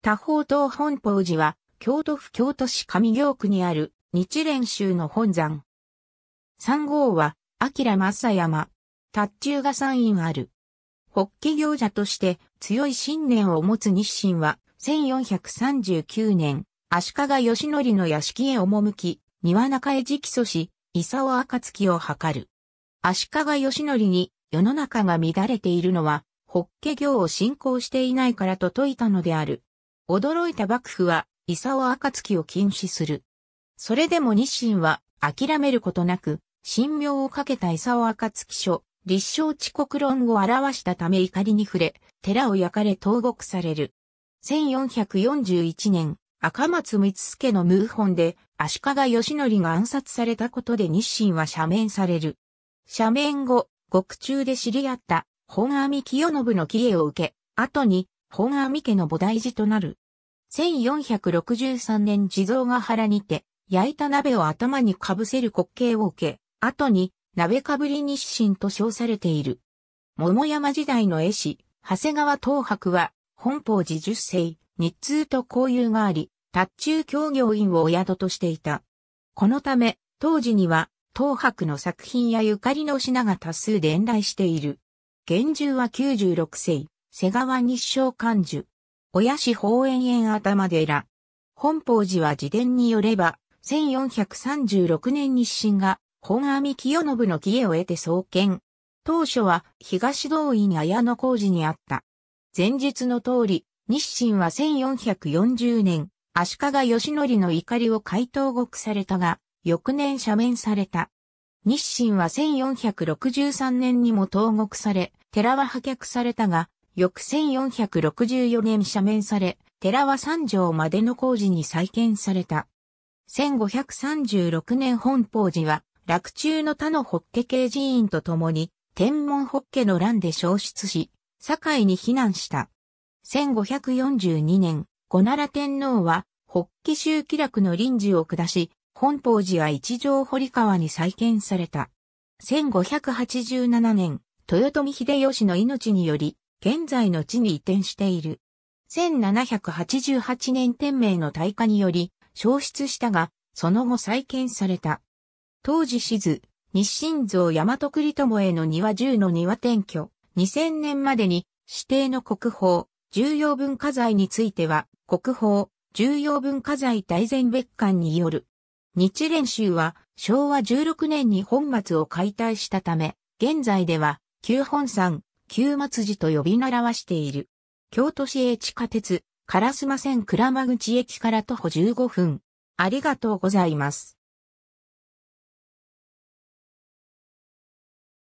多方東本宝寺は、京都府京都市上京区にある日蓮宗の本山。三号は、明正山、達中が三院ある。法華行者として強い信念を持つ日清は、1439年、足利義則の屋敷へ赴き、庭中へ直訴し、伊沢暁を図る。足利義則に世の中が乱れているのは、法華行を信仰していないからと説いたのである。驚いた幕府は、伊沢暁を禁止する。それでも日清は、諦めることなく、神妙をかけた伊沢暁書、立正遅刻論を表したため怒りに触れ、寺を焼かれ投獄される。1441年、赤松光助の謀反で、足利義則が暗殺されたことで日清は赦免される。赦免後、獄中で知り合った、本阿弥清信の帰依を受け、後に本阿弥家の菩提寺となる。1463年地蔵ヶ原にて、焼いた鍋を頭にかぶせる滑稽を受け、後に鍋かぶり日清と称されている。桃山時代の絵師、長谷川東博は、本法寺十世、日通と交友があり、達中協業員をお宿としていた。このため、当時には、東博の作品やゆかりの品が多数伝来している。現住は96世、瀬川日照漢樹。親氏法円園頭寺。本法寺は自伝によれば、1436年日清が本阿弥清信の家を得て創建。当初は東道院綾野工事にあった。前述の通り、日清は1440年、足利義則の怒りを回答獄されたが、翌年赦免された。日清は1463年にも投獄され、寺は破却されたが、翌1464年赦免され、寺は三条までの工事に再建された。1536年本法寺は、落中の他の法華系寺院と共に、天文法華の乱で消失し、堺に避難した。1542年、小奈良天皇は、法紀州気楽の臨時を下し、本法寺は一条堀川に再建された。1587年、豊臣秀吉の命により、現在の地に移転している。1788年天明の大火により消失したが、その後再建された。当時静、日清像大和栗友への庭1の庭転居、2000年までに指定の国宝、重要文化財については、国宝、重要文化財大全別館による。日蓮宗は昭和16年に本末を解体したため、現在では旧本山、旧末寺と呼び習わしている。京都市営地下鉄、烏丸線倉間口駅から徒歩15分。ありがとうございます。